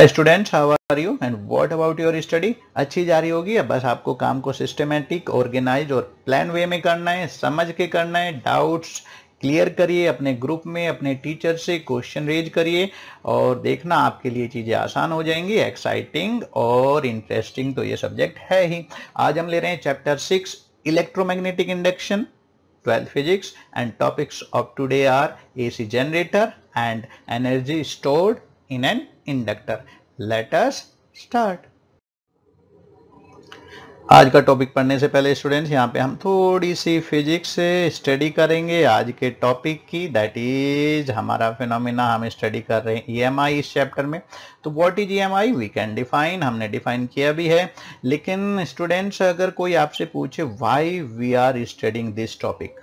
Hi students how are you and what about your study अच्छी जा रही होगी बस आपको काम को सिस्टमेटिक ऑर्गेनाइज और प्लान वे में करना है समझ के करना है डाउट्स क्लियर करिए अपने ग्रुप में अपने टीचर से क्वेश्चन रेज करिए और देखना आपके लिए चीज़ें आसान हो जाएंगी एक्साइटिंग और इंटरेस्टिंग तो ये सब्जेक्ट है ही आज हम ले रहे हैं chapter six electromagnetic induction twelfth physics and topics of today are a generator and energy stored in an inductor. Let us start. आज का टॉपिक पढ़ने से पहले स्टूडेंट्स यहाँ पे हम थोड़ी सी फिजिक्स स्टडी करेंगे आज के टॉपिक की दैट इज हमारा फिनोमिना हम स्टडी कर रहे हैं ईएमआई e इस चैप्टर में तो what is EMI we can define हमने डिफाइन किया भी है लेकिन स्टूडेंट्स अगर कोई आपसे पूछे why we are studying this topic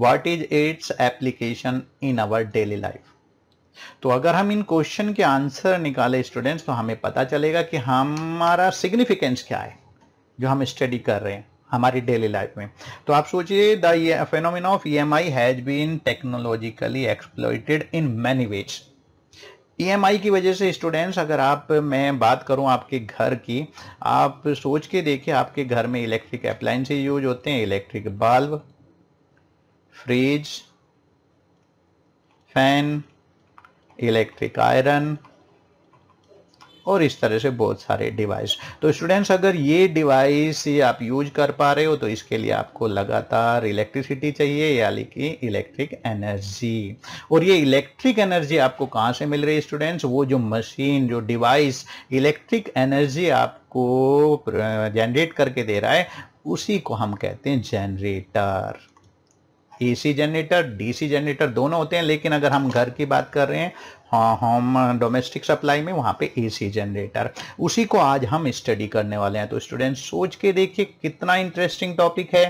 what is its application in our daily life तो अगर हम इन क्वेश्चन के आंसर निकाले स्टूडेंट्स तो हमें पता चलेगा कि हमारा सिग्निफिकेंस क्या है जो हम स्टडी कर रहे हैं हमारी डेली लाइफ में तो आप सोचिए the phenomenon of E M I has been technologically exploited in many ways E की वजह से स्टूडेंट्स अगर आप मैं बात करूं आपके घर की आप सोच के देखिए आपके घर में इलेक्ट्रिक अप्लाइंस यूज होते हैं electric bulb fridge fan electric iron और इस तरह से बहुत सारे डिवाइस तो स्टूडेंट्स अगर ये डिवाइस आप यूज कर पा रहे हो तो इसके लिए आपको लगातार इलेक्ट्रिसिटी चाहिए यानी कि इलेक्ट्रिक एनर्जी और ये इलेक्ट्रिक एनर्जी आपको कहाँ से मिल रही है स्टूडेंट्स वो जो मशीन जो डिवाइस इलेक्ट्रिक एनर्जी आपको जनरेट करके दे रहा है उसी को हम कहते हैं generator AC generator DC generator दोनों होते हैं लेकिन अगर हम घर की बात कर रहे हैं होम डोमेस्टिक सप्लाई में वहाँ पे एसी जनरेटर उसी को आज हम स्टडी करने वाले हैं तो स्टूडेंट सोच के देखिए कितना इंटरेस्टिंग टॉपिक है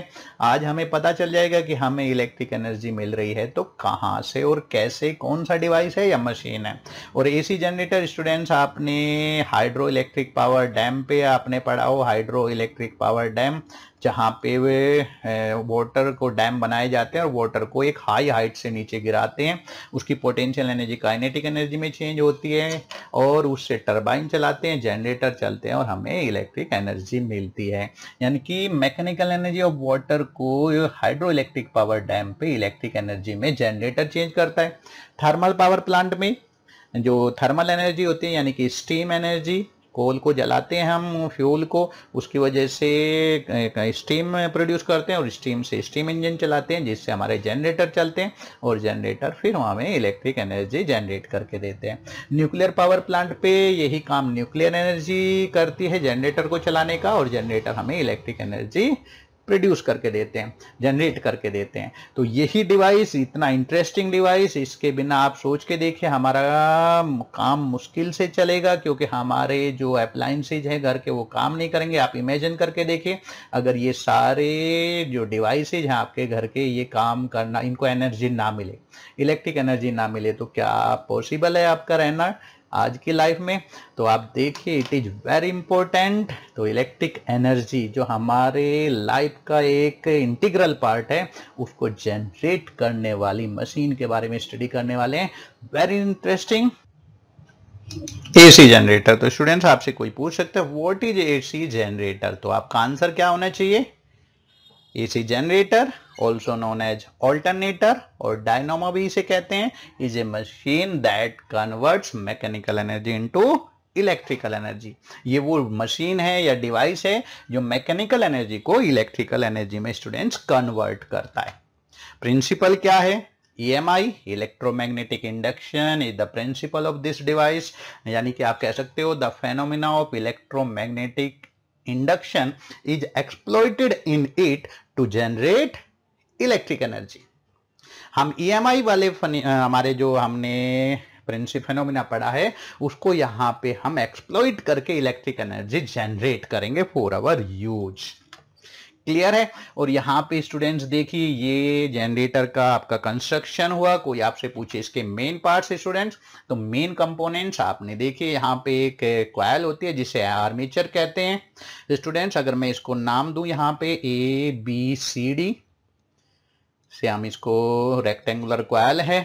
आज हमें पता चल जाएगा कि हमें इलेक्ट्रिक एनर्जी मिल रही है तो कहाँ से और कैसे कौन सा डिवाइस है या मशीन है और एसी जनरेटर स्टूडेंट्स आपने हाइड्रो इलेक्ट्रिक पावर डैम पे आपने पढ़ा हो हाइड्रो इलेक्ट्रिक पावर डैम जहाँ पे वे वाटर को डैम बनाए जाते हैं और वाटर को एक हाई हाइट से नीचे गिराते हैं उसकी पोटेंशियल एनर्जी काइनेटिक एनर्जी में चेंज होती है और उससे टरबाइन चलाते हैं जनरेटर चलते हैं और हमें इलेक्ट्रिक एनर्जी मिलती है यानी कि मैकेनिकल एनर्जी ऑफ वाटर को हाइड्रो इलेक्ट्रिक पावर डैम पे इलेक्ट्रिक एनर्जी में जनरेटर चेंज करता है थर्मल पावर प्लांट में जो थर्मल एनर्जी होती है यानी कि स्टीम एनर्जी कोल को जलाते हैं हम फ्यूल को उसकी वजह से स्टीम प्रोड्यूस करते हैं और स्टीम से स्टीम इंजन चलाते हैं जिससे हमारे जनरेटर चलते हैं और जनरेटर फिर हमें इलेक्ट्रिक एनर्जी जनरेट करके देते हैं न्यूक्लियर पावर प्लांट पे यही काम न्यूक्लियर एनर्जी करती है जनरेटर को चलाने का और जनरेटर हमें इलेक्ट्रिक एनर्जी प्रोड्यूस करके देते हैं जनरेट करके देते हैं तो यही डिवाइस इतना इंटरेस्टिंग डिवाइस इसके बिना आप सोच के देखिए हमारा काम मुश्किल से चलेगा क्योंकि हमारे जो अप्लाइंसेज हैं घर के वो काम नहीं करेंगे आप इमेजिन करके देखिए अगर ये सारे जो डिवाइसेज हैं आपके घर के ये काम करना इनको एनर्जी ना मिले इलेक्ट्रिक एनर्जी ना मिले तो क्या पॉसिबल है आपका रहना आज की लाइफ में तो आप देखिए इट इज वेरी इंपॉर्टेंट तो इलेक्ट्रिक एनर्जी जो हमारे लाइफ का एक इंटीग्रल पार्ट है उसको जनरेट करने वाली मशीन के बारे में स्टडी करने वाले हैं वेरी इंटरेस्टिंग एसी जनरेटर तो स्टूडेंट्स आपसे कोई पूछ सकते हैं व्हाट इज एसी जनरेटर तो आपका आंसर क्या होना चाहिए AC generator also known as alternator और डायनोमो भी इसे कहते हैं a machine that convert mechanical energy into electrical energy ये वो मशीन है या डिवाइस है जो मैकेनिकल एनर्जी को इलेक्ट्रिकल एनर्जी में स्टूडेंट्स कन्वर्ट करता है प्रिंसिपल क्या है EMI electromagnetic induction is the principle of this device यानी कि आप कह सकते हो the phenomena of electromagnetic induction is exploited in it to generate electric energy हम ईएमआई e वाले हमारे जो हमने प्रिंसिप फेनोमिना पढ़ा है उसको यहां पे हम एक्सप्लोइट करके इलेक्ट्रिक एनर्जी जनरेट करेंगे फॉर आवर यूज क्लियर है और यहाँ पे स्टूडेंट्स देखिए ये जनरेटर का आपका कंस्ट्रक्शन हुआ कोई आपसे पूछे इसके मेन पार्ट्स स्टूडेंट्स तो मेन कंपोनेंट्स आपने देखे यहाँ पे एक क्वायल होती है जिसे आर्मेचर कहते हैं स्टूडेंट्स अगर मैं इसको नाम दू यहाँ पे ए बी सी डी से हम इसको रेक्टेंगुलर क्वायल है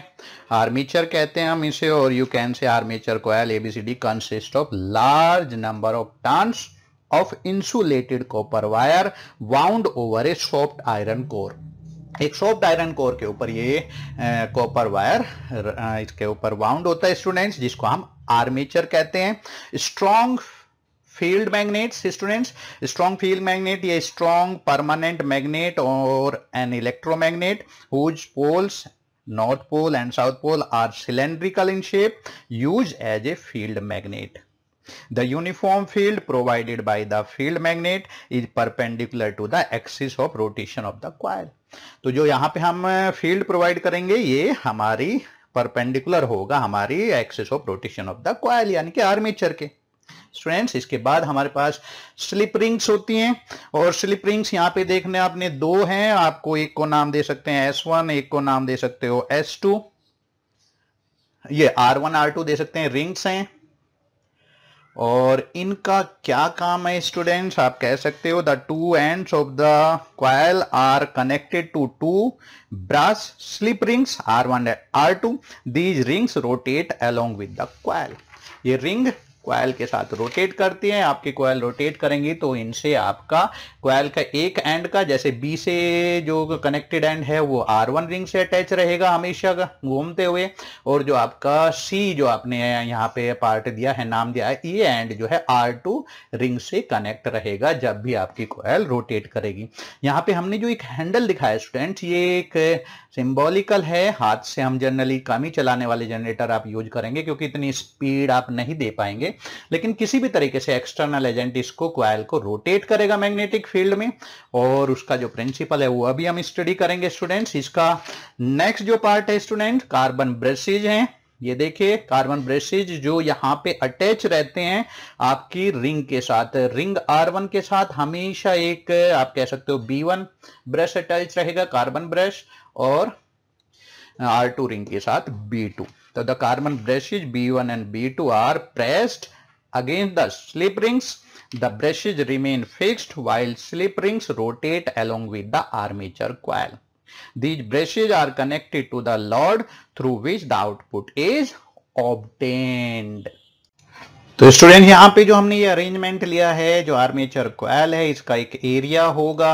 आर्मीचर कहते हैं हम इसे और you can say armature coil ABCD consist of large number of turns of insulated copper wire wound over a soft iron core एक सॉफ्ट आयरन कोर के ऊपर ये कॉपर वायर इसके ऊपर वाउंड होता है स्टूडेंट्स जिसको हम आर्मेचर कहते हैं strong field magnets students strong field magnet ये स्ट्रॉन्ग परमानेंट मैग्नेट और an electromagnet whose poles north pole and south pole are cylindrical in shape use as a field magnet The uniform field provided by the field magnet is perpendicular to the axis of rotation of the coil. तो जो यहाँ पे हम field provide करेंगे ये हमारी perpendicular होगा हमारी axis of rotation of the coil यानी कि आर्मेचर के स्टूडेंट्स इसके बाद हमारे पास स्लिप रिंग्स होती हैं और स्लिप रिंग्स यहाँ पे देखने आपने दो हैं आपको एक को नाम दे सकते हैं S1 एक को नाम दे सकते हो S2 ये R1 R2 दे सकते हैं रिंग्स हैं और इनका क्या काम है स्टूडेंट्स आप कह सकते हो the two ends of the coil are connected to two brass slip rings R one R two these rings rotate along with the coil ये रिंग कोयल के साथ रोटेट करती हैं आपके कोयल रोटेट करेंगी तो इनसे आपका कोयल का एक एंड का जैसे बी से जो कनेक्टेड एंड है वो आर वन रिंग से अटैच रहेगा हमेशा घूमते हुए और जो आपका सी जो आपने यहाँ पे पार्ट दिया है नाम दिया है ये एंड जो है आर टू रिंग से कनेक्ट रहेगा जब भी आपकी कोयल रोटेट करेगी यहाँ पे हमने जो एक हैंडल दिखाया है स्टूडेंट ये एक सिंबॉलिकल है हाथ से हम जनरली कम ही चलाने वाले जनरेटर आप यूज करेंगे क्योंकि इतनी स्पीड आप नहीं दे पाएंगे लेकिन किसी भी तरीके से एक्सटर्नल एजेंट इसको क्वाइल को रोटेट करेगा मैग्नेटिक फील्ड में और उसका जो प्रिंसिपल है वो अभी हम स्टडी करेंगे स्टूडेंट्स इसका नेक्स्ट जो पार्ट है स्टूडेंट कार्बन ब्रशेज हैं ये देखिए कार्बन ब्रेसेज जो यहाँ पे अटैच रहते हैं आपकी रिंग के साथ रिंग आर वन के साथ हमेशा एक आप कह सकते हो बी वन ब्रश अटैच रहेगा कार्बन ब्रश और आर टू रिंग के साथ बी टू तो the carbon brushes B one and B two are pressed against the slip rings the brushes remain fixed while slip rings rotate along with the armature coil These brushes are connected to the load through which the output is obtained. तो student यहाँ पे जो हमने ये arrangement लिया है जो armature कोयल है इसका एक एरिया होगा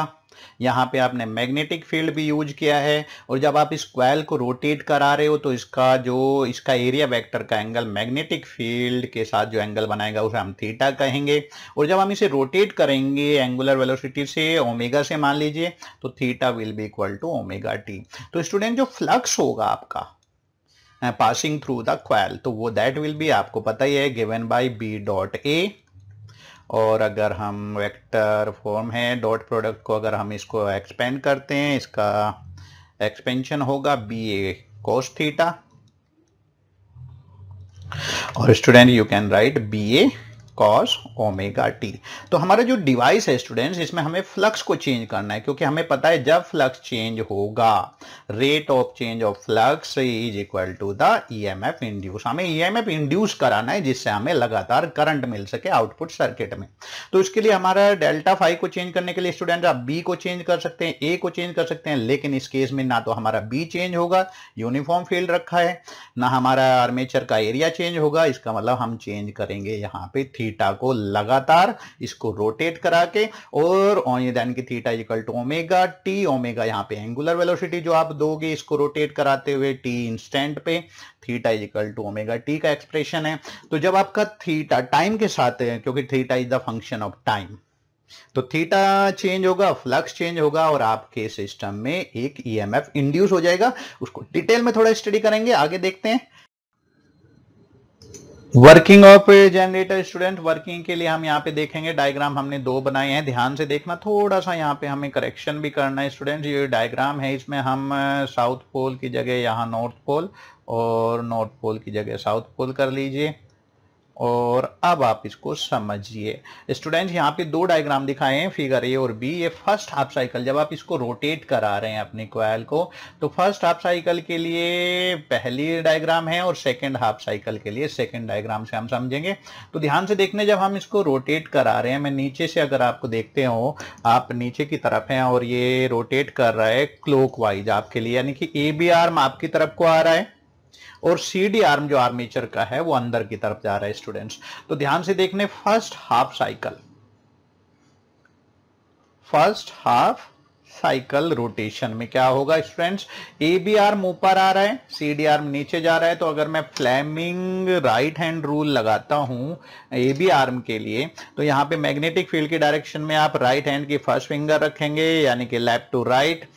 यहाँ पे आपने मैग्नेटिक फील्ड भी यूज किया है और जब आप इस क्वाइल को रोटेट करा रहे हो तो इसका जो इसका एरिया वेक्टर का एंगल मैग्नेटिक फील्ड के साथ जो एंगल बनाएगा उसे हम थीटा कहेंगे और जब हम इसे रोटेट करेंगे एंगुलर वेलोसिटी से ओमेगा से मान लीजिए तो theta will be equal to omega T तो स्टूडेंट जो फ्लक्स होगा आपका पासिंग थ्रू द क्वाइल तो वो दैट विल बी आपको पता ही है given by B dot A और अगर हम वेक्टर फॉर्म है डॉट प्रोडक्ट को अगर हम इसको एक्सपेंड करते हैं इसका एक्सपेंशन होगा बी ए कोस थीटा और student you can write B A cos omega T तो हमारा जो डिवाइस है स्टूडेंट्स इसमें हमें फ्लक्स को चेंज करना है क्योंकि हमें पता है जब फ्लक्स चेंज होगा rate of change of flux is equal to the EMF induce हमें ईएमएफ e इंड्यूस कराना है जिससे हमें लगातार करंट मिल सके आउटपुट सर्किट में तो इसके लिए हमारा डेल्टा फाइव को चेंज करने के लिए स्टूडेंट आप बी को चेंज कर सकते हैं ए को चेंज कर सकते हैं लेकिन इस केस में ना तो हमारा बी चेंज होगा यूनिफॉर्म फील्ड रखा है ना हमारा आर्मेचर का एरिया चेंज होगा इसका मतलब हम चेंज करेंगे यहाँ पे थी थीटा को लगातार इसको रोटेट करा के और यानी कि theta equal to omega T omega यहाँ पे एंगुलर वेलोसिटी जो आप दोगे इसको रोटेट कराते हुए टी इंस्टेंट पे theta equal to omega T का एक्सप्रेशन है तो जब आपका थीटा टाइम के साथ है क्योंकि theta is the function of time तो थीटा चेंज होगा फ्लक्स चेंज होगा और आपके सिस्टम में एक ईएमएफ इंड्यूस हो जाएगा उसको डिटेल में थोड़ा स्टडी करेंगे आगे देखते हैं working of generator student working के लिए हम यहाँ पे देखेंगे डायग्राम हमने दो बनाए हैं ध्यान से देखना थोड़ा सा यहाँ पे हमें करेक्शन भी करना है स्टूडेंट ये डायग्राम है इसमें हम साउथ पोल की जगह यहाँ नॉर्थ पोल और नॉर्थ पोल की जगह साउथ पोल कर लीजिए और अब आप इसको समझिए स्टूडेंट यहाँ पे दो डायग्राम दिखाए हैं फिगर ए और बी ये फर्स्ट हाफ साइकिल जब आप इसको रोटेट करा रहे हैं अपने क्वाइल को तो फर्स्ट हाफ साइकिल के लिए पहली डायग्राम है और सेकंड हाफ साइकिल के लिए सेकंड डायग्राम से हम समझेंगे तो ध्यान से देखने जब हम इसको रोटेट करा रहे हैं मैं नीचे से अगर आपको देखते हो आप नीचे की तरफ है और ये रोटेट कर रहा है क्लोक आपके लिए यानी कि ए बी आर्म आपकी तरफ को आ रहा है और सी डी आर्म जो आर्मेचर का है वो अंदर की तरफ जा रहा है स्टूडेंट्स तो ध्यान से देखने first half cycle first half cycle rotation में क्या होगा स्टूडेंट्स ए बी आर्म ऊपर आ रहा है सी डी आर्म नीचे जा रहा है तो अगर मैं फ्लैमिंग राइट हैंड रूल लगाता हूं ए बी आर्म के लिए तो यहाँ पे मैग्नेटिक फील्ड के डायरेक्शन में आप राइट हैंड की फर्स्ट फिंगर रखेंगे यानी कि लेफ्ट टू राइट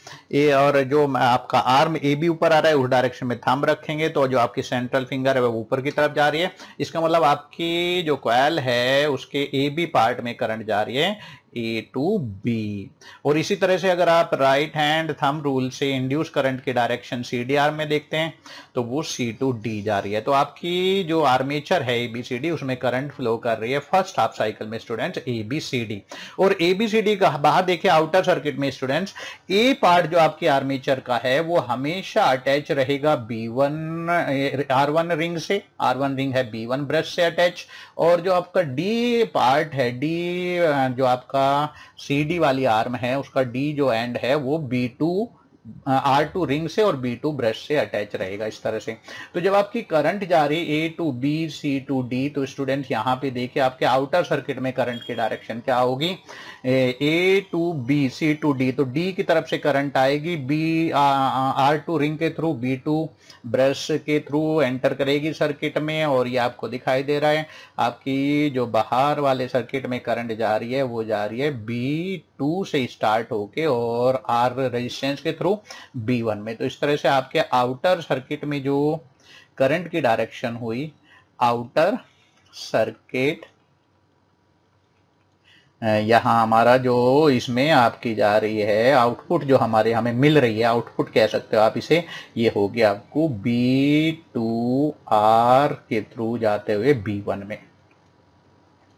ए और जो आपका आर्म ए बी ऊपर आ रहा है उस डायरेक्शन में थम रखेंगे तो जो आपकी सेंट्रल फिंगर है वो ऊपर की तरफ जा रही है इसका मतलब आपकी जो क्वाल है उसके ए बी पार्ट में करंट जा रही है ए टू बी और इसी तरह से अगर आप राइट हैंड थम रूल से इंड्यूस करंट के डायरेक्शन सी डी आर में देखते हैं तो वो सी टू डी जा रही है तो आपकी जो आर्मेचर है ए बी सी डी उसमें करंट फ्लो कर रही है फर्स्ट हाफ साइकिल में students A B C D और ए बी सी डी का बाहर देखिए आउटर सर्किट में स्टूडेंट्स ए पार्ट जो आपकी आर्मेचर का है वो हमेशा अटैच रहेगा B one R one ring से आर वन रिंग है बी वन ब्रश से अटैच और जो आपका डी पार्ट है डी जो आपका सी डी वाली आर्म है उसका डी जो एंड है वो B two R two ring से और बी टू ब्रश से अटैच रहेगा इस तरह से तो जब आपकी करंट जा रही A to B C to D तो स्टूडेंट यहाँ पे देखिए आपके आउटर सर्किट में करंट की डायरेक्शन क्या होगी A to B C to D तो डी की तरफ से करंट आएगी बी आर टू रिंग के थ्रू बी टू ब्रश के थ्रू एंटर करेगी सर्किट में और ये आपको दिखाई दे रहा है आपकी जो बाहर वाले सर्किट में करंट जा रही है वो जा रही है बी टू से स्टार्ट होके और आर रेजिस्टेंस के थ्रू बी वन में तो इस तरह से आपके आउटर सर्किट में जो करंट की डायरेक्शन हुई आउटर सर्किट यहाँ हमारा जो इसमें आपकी जा रही है आउटपुट जो हमारे हमें मिल रही है आउटपुट कह सकते हो आप इसे ये हो गया आपको बी टू आर के थ्रू जाते हुए बी वन में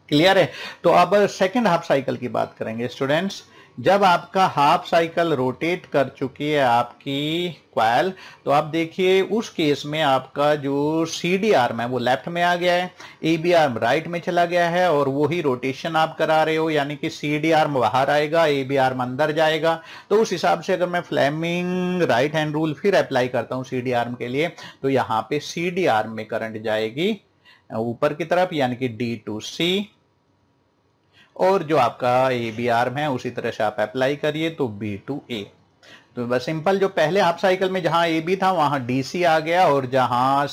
क्लियर है तो अब सेकेंड हाफ साइकिल की बात करेंगे स्टूडेंट्स जब आपका हाफ साइकिल रोटेट कर चुकी है आपकी क्वाइल तो आप देखिए उस केस में आपका जो सी डी आर्म है वो लेफ्ट में आ गया है ए बी आर्म राइट में चला गया है और वही रोटेशन आप करा रहे हो यानी कि सी डी आर्म बाहर आएगा ए बी आर्म अंदर जाएगा तो उस हिसाब से अगर मैं फ्लैमिंग राइट हैंड रूल फिर अप्लाई करता हूँ सी डी आर्म के लिए तो यहाँ पे सी डी आर्म में करंट जाएगी ऊपर की तरफ यानी कि डी टू सी और जो आपका ए बी आर्म है उसी तरह से आप अप्लाई करिए तो बी टू ए तो बस सिंपल जो पहले हाफ साइकिल में जहां ए बी था वहां डी सी आ गया और जहां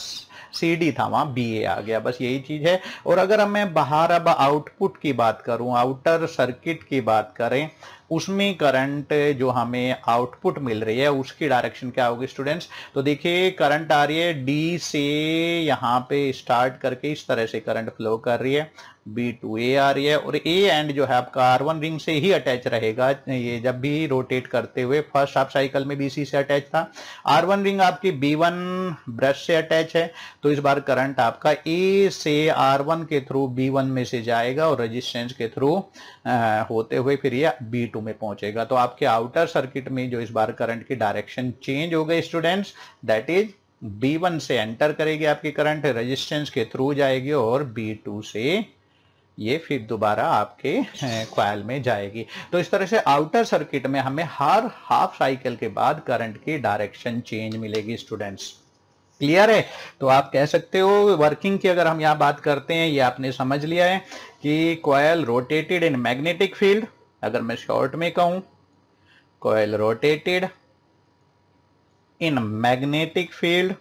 सी डी था वहां बी ए आ गया बस यही चीज़ है और अगर मैं बाहर अब आउटपुट की बात करूं आउटर सर्किट की बात करें उसमें करंट जो हमें आउटपुट मिल रही है उसकी डायरेक्शन क्या होगी स्टूडेंट्स तो देखिए करंट आ रही है डी से यहाँ पे स्टार्ट करके इस तरह से करंट फ्लो कर रही है बी टू ए आ रही है और ए एंड जो है आपका आर वन रिंग से ही अटैच रहेगा ये जब भी रोटेट करते हुए फर्स्ट हाफ साइकिल में बी सी से अटैच था आर वन रिंग आपकी बी वन ब्रश से अटैच है तो इस बार करंट आपका ए से आर वन के थ्रू बी वन में से जाएगा और रजिस्टेंस के थ्रू होते हुए फिर ये बी टू में पहुंचेगा तो आपके आउटर सर्किट में जो इस बार करंट की डायरेक्शन चेंज हो गई students that is B one से एंटर करेगी आपकी करंट रजिस्टेंस के थ्रू जाएगी और बी टू से ये फिर दोबारा आपके क्वाइल में जाएगी तो इस तरह से आउटर सर्किट में हमें हर हाफ साइकिल के बाद करंट की डायरेक्शन चेंज मिलेगी स्टूडेंट्स क्लियर है तो आप कह सकते हो वर्किंग की अगर हम यहाँ बात करते हैं ये आपने समझ लिया है कि coil rotated in magnetic field अगर मैं शॉर्ट में कहूं coil rotated in magnetic field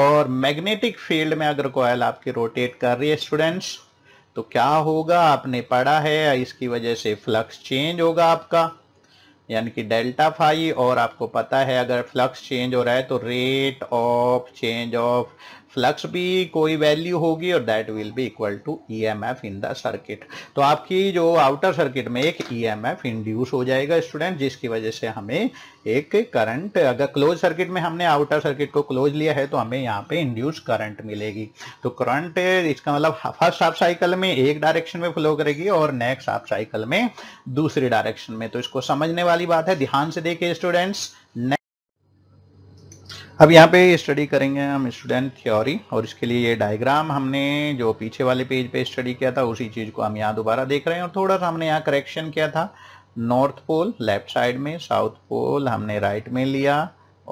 और मैग्नेटिक फील्ड में अगर कोयल आपकी रोटेट कर रही है स्टूडेंट्स तो क्या होगा आपने पढ़ा है इसकी वजह से फ्लक्स चेंज होगा आपका यानी कि डेल्टा फाई और आपको पता है अगर फ्लक्स चेंज हो रहा है तो rate of change of flux भी कोई वैल्यू होगी और that will be equal to EMF in the circuit तो आपकी जो आउटर सर्किट में एक ईएमएफ e इंड्यूस हो जाएगा स्टूडेंट जिसकी वजह से हमें एक करंट अगर क्लोज सर्किट में हमने आउटर सर्किट को क्लोज लिया है तो हमें यहाँ पे इंड्यूस करंट मिलेगी तो करंट इसका मतलब फर्स्ट हाफ साइकिल में एक डायरेक्शन में फ्लो करेगी और नेक्स्ट हाफ साइकिल में दूसरी डायरेक्शन में तो इसको समझने वाली बात है ध्यान से देखिए स्टूडेंट्स अब यहाँ पे स्टडी करेंगे हम स्टूडेंट थ्योरी और इसके लिए ये डायग्राम हमने जो पीछे वाले पेज पे स्टडी किया था उसी चीज़ को हम यहाँ दोबारा देख रहे हैं और थोड़ा सा हमने यहाँ करेक्शन किया था नॉर्थ पोल लेफ्ट साइड में साउथ पोल हमने राइट में लिया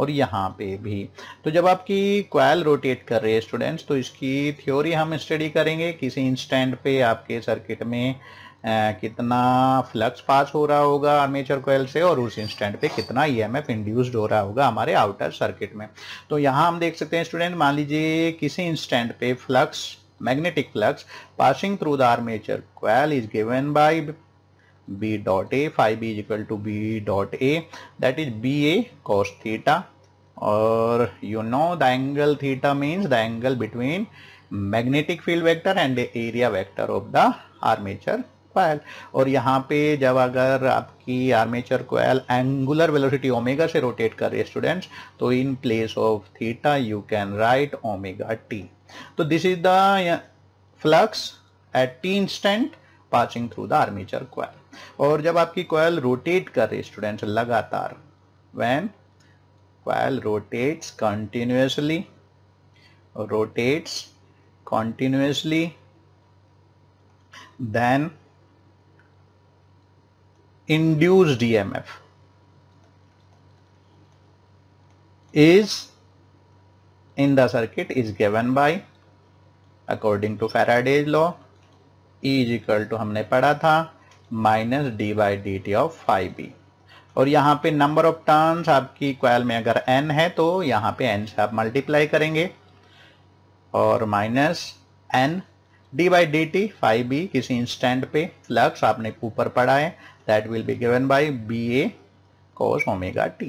और यहाँ पे भी तो जब आपकी क्वाल रोटेट कर रहे हैं स्टूडेंट्स तो इसकी थ्योरी हम स्टडी करेंगे किसी इंस्टेंट पे आपके सर्किट में कितना फ्लक्स पास हो रहा होगा आर्मेचर कोयल से और उस इंस्टेंट पे कितना ईएमएफ इंड्यूस्ड हो रहा होगा हमारे आउटर सर्किट में तो यहाँ हम देख सकते हैं स्टूडेंट मान लीजिए किसी इंस्टेंट पे flux magnetic flux passing through the armature coil is given by B dot A phi B equal to B dot A that is B A theta और you know the angle theta means the angle between magnetic field vector and area vector of the armature coil और यहाँ पे जब अगर आपकी armature coil angular velocity omega से rotate कर रही है स्टूडेंट्स तो in place of theta you can write omega T तो this is the flux at T instant passing through the armature coil और जब आपकी कॉयल रोटेट कर रही है स्टूडेंट्स लगातार when coil rotates continuously rotates continuously then induced EMF is in the circuit is given by according to Faraday's law E is equal to हमने पढ़ा था minus d by dt of phi b और यहाँ पे number of turns आपकी coil में अगर n है तो यहाँ पे n से आप मल्टीप्लाई करेंगे और minus n d by D T phi B किसी इंस्टेंट पे फ्लक्स आपने ऊपर पढ़ा है that will be given by B A cos omega T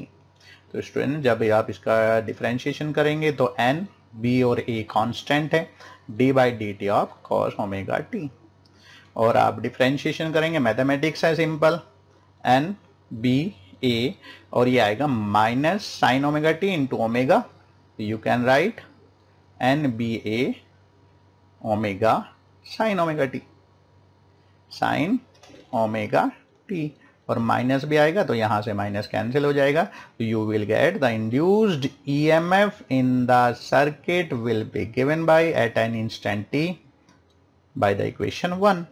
तो स्टूडेंट जब आप इसका डिफ्रेंशिएशन करेंगे तो एन बी और ए कांस्टेंट है D by D T of cos omega T और आप डिफ्रेंशिएशन करेंगे मैथमेटिक्स है सिंपल एन बी ए और ये आएगा minus sine omega t into omega you can write N B A omega sine omega T sine omega fifty और minus भी आएगा तो यहाँ से माइनस कैंसिल हो जाएगा तो you will get the induced EMF in the circuit will be given by at an instant T by the equation one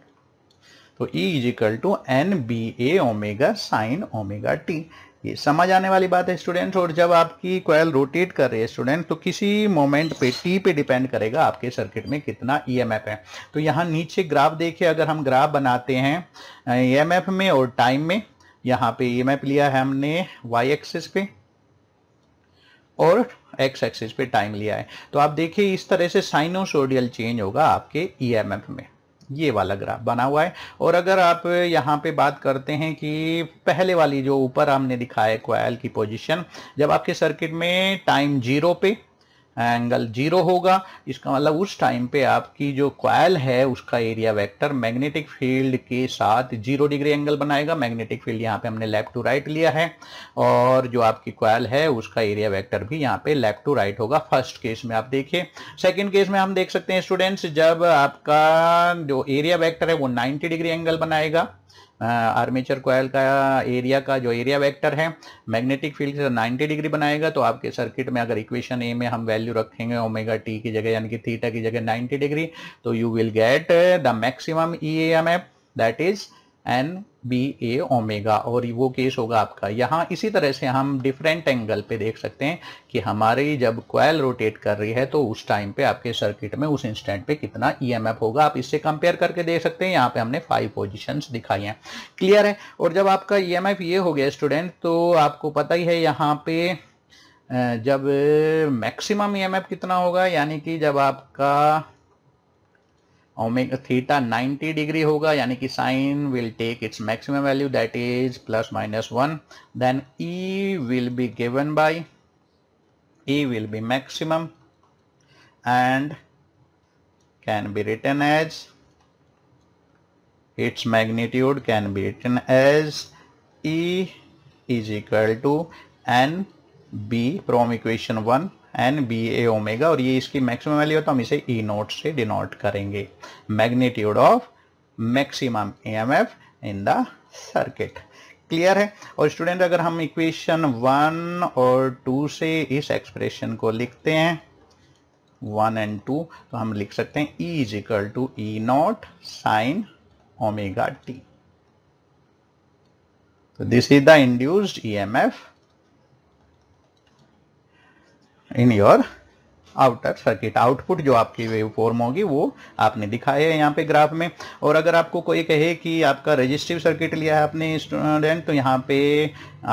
तो E is equal to N B A omega sine omega T ये समझ आने वाली बात है students और जब आपकी कोयल रोटेट कर रही है स्टूडेंट तो किसी मोमेंट पे टी पे डिपेंड करेगा आपके सर्किट में कितना ईएमएफ e है तो यहाँ नीचे ग्राफ देखिए अगर हम ग्राफ बनाते हैं ईएमएफ e में और टाइम में यहाँ पे ईएमएफ e लिया है हमने वाई एक्सिस पे और एक्स एक्सिस पे टाइम लिया है तो आप देखिए इस तरह से साइनोसोडियल चेंज होगा आपके एफ में ये वाला ग्राफ बना हुआ है और अगर आप यहाँ पे बात करते हैं कि पहले वाली जो ऊपर हमने दिखाया है क्वाइल की पोजीशन जब आपके सर्किट में टाइम जीरो पे एंगल जीरो होगा इसका मतलब उस टाइम पे आपकी जो क्वाइल है उसका एरिया वेक्टर मैग्नेटिक फील्ड के साथ जीरो डिग्री एंगल बनाएगा मैग्नेटिक फील्ड यहाँ पे हमने लेफ्ट टू राइट लिया है और जो आपकी क्वाइल है उसका एरिया वेक्टर भी यहाँ पे लेफ्ट टू राइट होगा फर्स्ट केस में आप देखिए सेकेंड केस में हम देख सकते हैं स्टूडेंट्स जब आपका जो एरिया वैक्टर है वो नाइन्टी डिग्री एंगल बनाएगा आर्मेचर कोयल का एरिया का जो एरिया वेक्टर है मैग्नेटिक फील्ड से 90 डिग्री बनाएगा तो आपके सर्किट में अगर इक्वेशन ए में हम वैल्यू रखेंगे ओमेगा टी की जगह यानी कि थीटा की जगह 90 डिग्री तो you will get the maximum E M F that is N B A omega और वो केस होगा आपका यहाँ इसी तरह से हम डिफरेंट एंगल पे देख सकते हैं कि हमारी जब क्वाइल रोटेट कर रही है तो उस टाइम पे आपके सर्किट में उस इंस्टेंट पे कितना ईएमएफ e होगा आप इससे कंपेयर करके देख सकते हैं यहाँ पे हमने फाइव पोजीशंस दिखाई हैं क्लियर है और जब आपका ईएमएफ e ये हो गया स्टूडेंट तो आपको पता ही है यहाँ पे जब मैक्सिमम एफ e कितना होगा यानी कि जब आपका omega theta 90 degree hoga yani ki will take its maximum value that is plus minus 1 then e will be given by e will be maximum and can be written as its magnitude can be written as e is equal to n b from equation 1 N B A omega और ये इसकी maximum value है तो हम इसे E e nought से denote करेंगे magnitude of maximum F e in the circuit clear है और स्टूडेंट अगर हम इक्वेशन वन और टू से इस एक्सप्रेशन को लिखते हैं वन एंड टू तो हम लिख सकते हैं E is equal to E nought sine omega T तो this is the induced E M F in your outer circuit output जो आपकी वेव फॉर्म होगी वो आपने दिखाया है यहाँ पे ग्राफ में और अगर आपको कोई कहे कि आपका रजिस्टिव सर्किट लिया है आपने स्टूडेंट तो यहाँ पे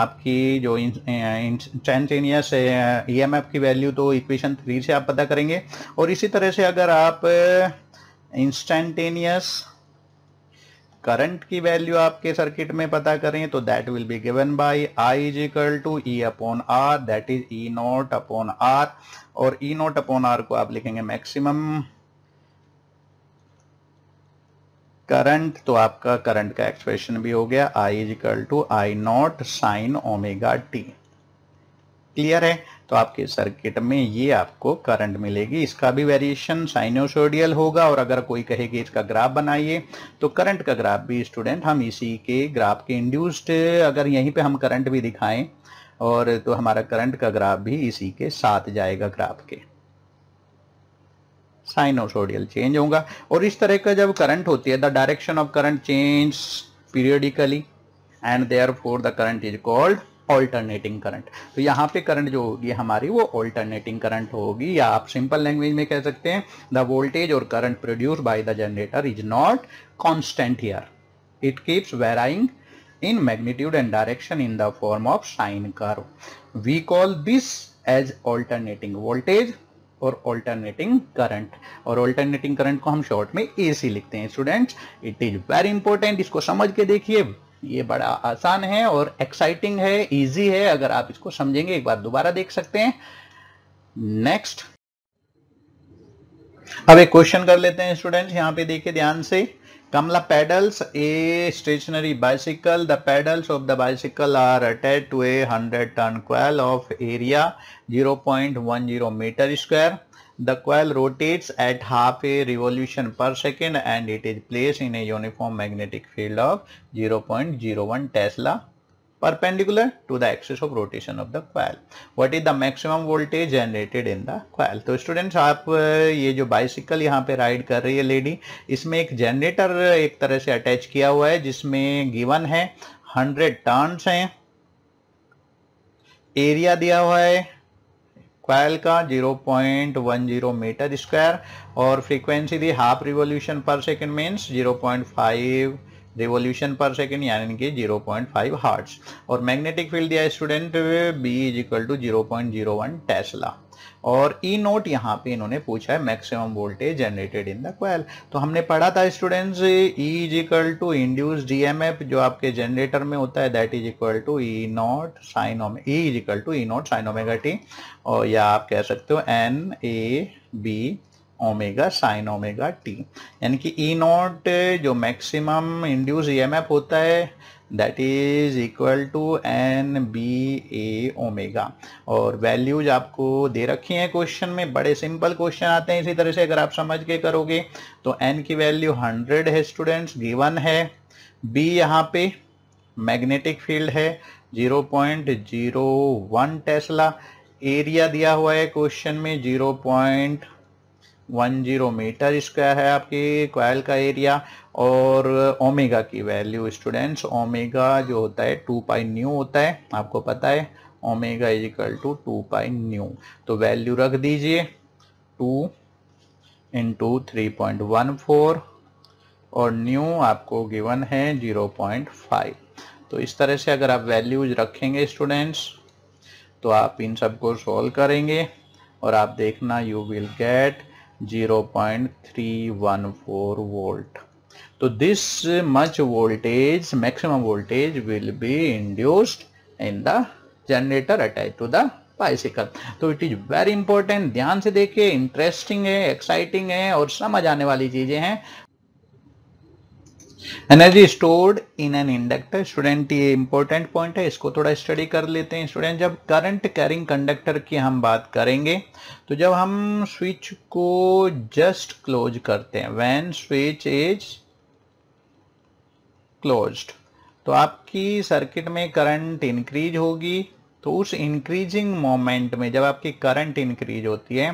आपकी जो इंस्टेंटेनियस एम e की वैल्यू तो इक्वेशन थ्री से आप पता करेंगे और इसी तरह से अगर आप इंस्टेंटेनियस करंट की वैल्यू आपके सर्किट में पता करें तो that will be given by I is equal to E upon R that is E nought upon R और ई नॉट अपॉन आर को आप लिखेंगे मैक्सिमम करंट तो आपका करंट का एक्सप्रेशन भी हो गया I is equal to I nought sine omega T clear है तो आपके सर्किट में ये आपको करंट मिलेगी इसका भी वेरिएशन साइनोसोडियल होगा और अगर कोई कहेगी इसका ग्राफ बनाइए तो करंट का ग्राफ भी स्टूडेंट हम इसी के ग्राफ के इंड्यूस्ड अगर यहीं पे हम करंट भी दिखाएं और तो हमारा करंट का ग्राफ भी इसी के साथ जाएगा ग्राफ के साइनोसोडियल चेंज होगा और इस तरह का जब करंट होती है the direction of current change periodically and therefore the current is called alternating current तो यहाँ पे करंट जो होगी हमारी वो ऑल्टरनेटिंग करंट होगी या आप सिंपल लैंग्वेज में कह सकते हैं द वोल्टेज और current produce by the generator is not constant here it keeps varying in magnitude and direction in the form of sine curve. We call this as alternating voltage और alternating current और alternating current को हम short में AC लिखते हैं students it is very important इसको समझ के देखिए ये बड़ा आसान है और एक्साइटिंग है इजी है अगर आप इसको समझेंगे एक बार दोबारा देख सकते हैं नेक्स्ट अब एक क्वेश्चन कर लेते हैं स्टूडेंट्स यहां पे देखिए ध्यान से Kamala pedals a stationary bicycle the pedals of the bicycle are attach to a hundred turn coil of area zero point one zero metre square The coil rotates at half a revolution per second and it is placed in a uniform magnetic field of 0.01 Tesla perpendicular to the axis of rotation of the coil. What is the maximum voltage generated in the coil? तो students आप ये जो bicycle यहाँ पे ride कर रही है lady इसमें एक generator एक तरह से attach किया हुआ है जिसमें given है 100 turns हैं एरिया दिया हुआ है क्वाइल का 0.10 मीटर स्क्वायर और फ्रीक्वेंसी दी half revolution per second means 0.5 revolution per second यानी कि 0.5 पॉइंट हर्ट्स और मैग्नेटिक फील्ड दिया student B is equal to one tesla और ई e नोट यहाँ पे इन्होंने पूछा है maximum voltage generated in the coil तो हमने पढ़ा था students E is equal to induce F जो आपके जनरेटर में होता है that is equal to E nought sine omega E is equal to E nought sine omega T और या आप कह सकते हो N A B omega sine omega T यानी कि ई e नोट जो मैक्सिमम इंड्यूस एफ होता है that is equal to N B A omega और वैल्यूज आपको दे रखी हैं क्वेश्चन में बड़े सिंपल क्वेश्चन आते हैं इसी तरह से अगर आप समझ के करोगे तो एन की वैल्यू हंड्रेड है स्टूडेंट्स गिवन है बी यहाँ पे मैग्नेटिक फील्ड है zero zero point one tesla area दिया हुआ है क्वेश्चन में zero point one zero metre square है आपकी क्वाइल का एरिया और ओमेगा की वैल्यू स्टूडेंट्स ओमेगा जो होता है टू पाई न्यू होता है आपको पता है omega is equal to two pi nu तो वैल्यू रख दीजिए two into three point one four और न्यू आपको गिवन है जीरो पॉइंट फाइव तो इस तरह से अगर आप वैल्यूज रखेंगे स्टूडेंट्स तो आप इन सबको सॉल्व करेंगे और आप देखना you will get 0.314 volt so this much voltage maximum voltage will be induced in the generator attached to the bicycle तो इट इज़ वेरी इंपॉर्टेंट ध्यान से देखिए इंटरेस्टिंग है एक्साइटिंग है और समझ आने वाली चीज़ें हैं energy stored in an inductor student ये इंपॉर्टेंट पॉइंट है इसको थोड़ा स्टडी कर लेते हैं स्टूडेंट जब करंट कैरिंग कंडक्टर की हम बात करेंगे तो जब हम स्विच को जस्ट क्लोज करते हैं व्हेन स्विच इज क्लोज्ड तो आपकी सर्किट में करंट इंक्रीज होगी तो उस इंक्रीजिंग मोमेंट में जब आपकी करंट इंक्रीज होती है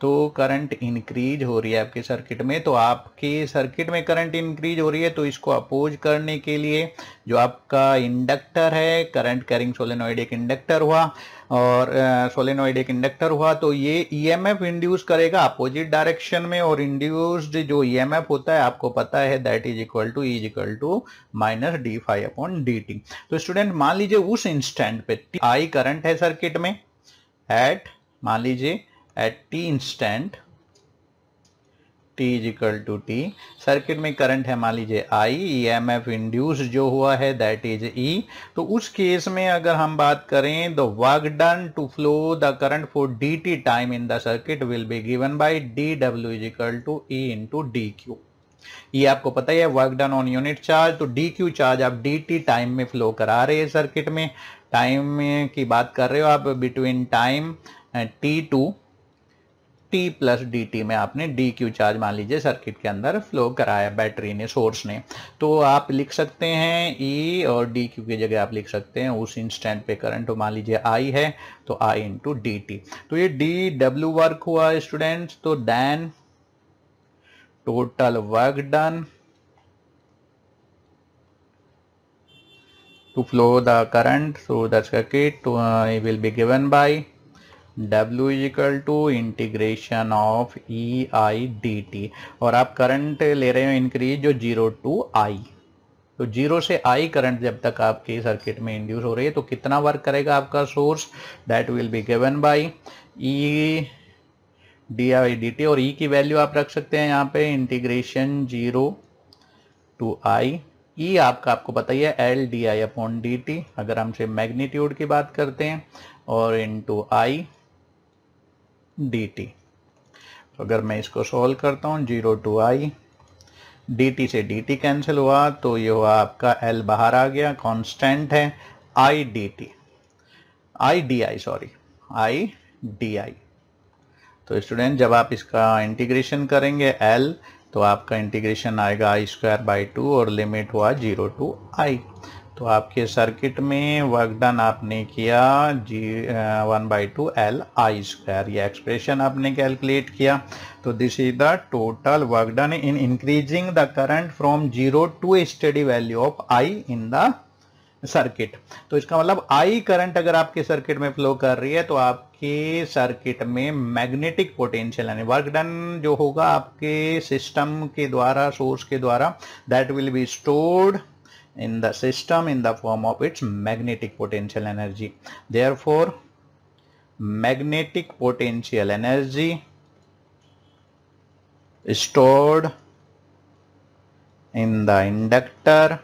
तो करंट इंक्रीज हो रही है आपके सर्किट में तो आपके सर्किट में करंट इंक्रीज हो रही है तो इसको अपोज करने के लिए जो आपका इंडक्टर है करंट कैरिंग सोलेनोइड एक इंडक्टर हुआ और सोलेनोइड एक इंडक्टर हुआ तो ये ईएमएफ e इंड्यूस करेगा अपोजिट डायरेक्शन में और इंड्यूस्ड जो ईएमएफ e होता है आपको पता है that is equal to is equal to minus D phi upon D T तो स्टूडेंट मान लीजिए उस इंस्टेंट पे आई करंट है सर्किट में एट मान लीजिए at T instant T is equal to T circuit में करंट है मान लीजिए I E M F induce जो हुआ है दैट इज ई तो उस केस में अगर हम बात करें the work done to flow the current for D T time in the circuit will be given by D W is equal to E to D Q ये आपको पता ही है work done on unit charge तो D Q charge आप D T time में flow करा रहे हैं सर्किट में टाइम की बात कर रहे हो आप between time T to T plus D T में आपने डी क्यू चार्ज मान लीजिए सर्किट के अंदर फ्लो कराया बैटरी ने सोर्स ने तो आप लिख सकते हैं ई e और डी क्यू की जगह आप लिख सकते हैं उस इंस्टेंट पे करंट तो मान लीजिए आई है तो आई इंटू डी टी तो ये डी डब्ल्यू वर्क हुआ स्टूडेंट्स तो then total work done to flow the current through the circuit to, uh, it W is equal to integration of E I D T और आप current ले रहे हो increase जो जीरो टू आई तो zero से I current जब तक आपके सर्किट में इंड्यूस हो रही है तो कितना वर्क करेगा आपका source that will be given by E D I D T और ई e की वैल्यू आप रख सकते हैं यहाँ पे integration zero to I E आपका आपको बताइए L D I upon D T अगर हमसे मैग्नीट्यूड की बात करते हैं और into I D T तो अगर मैं इसको सॉल्व करता हूँ zero to I D T से डी टी कैंसिल हुआ तो ये हुआ आपका एल बाहर आ गया कांस्टेंट है I D T I D I sorry I D I तो स्टूडेंट जब आप इसका इंटीग्रेशन करेंगे एल तो आपका इंटीग्रेशन आएगा आई स्क्वायर बाई टू और लिमिट हुआ जीरो टू आई तो आपके सर्किट में वर्क डन आपने किया जी one by two L I square ये एक्सप्रेशन आपने कैलकुलेट किया तो this is the total work done in increasing the current from zero to steady value of I in the circuit तो इसका मतलब आई करंट अगर आपके सर्किट में फ्लो कर रही है तो आपके सर्किट में मैग्नेटिक पोटेंशियल यानी वर्क डन जो होगा आपके सिस्टम के द्वारा सोर्स के द्वारा that will be stored in the system in the form of its magnetic potential energy therefore magnetic potential energy stored in the inductor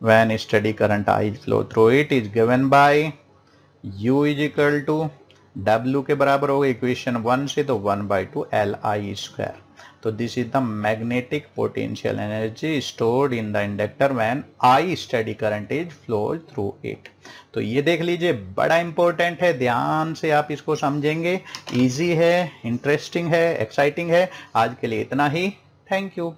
when steady current I flow through it is given by U is equal to W ke barabar hoga equation 1 se to 1 by 2 li square तो this is the magnetic potential energy stored in the inductor when I steady current is flow through it तो ये देख लीजिए बड़ा important है ध्यान से आप इसको समझेंगे इजी है इंटरेस्टिंग है एक्साइटिंग है आज के लिए इतना ही थैंक यू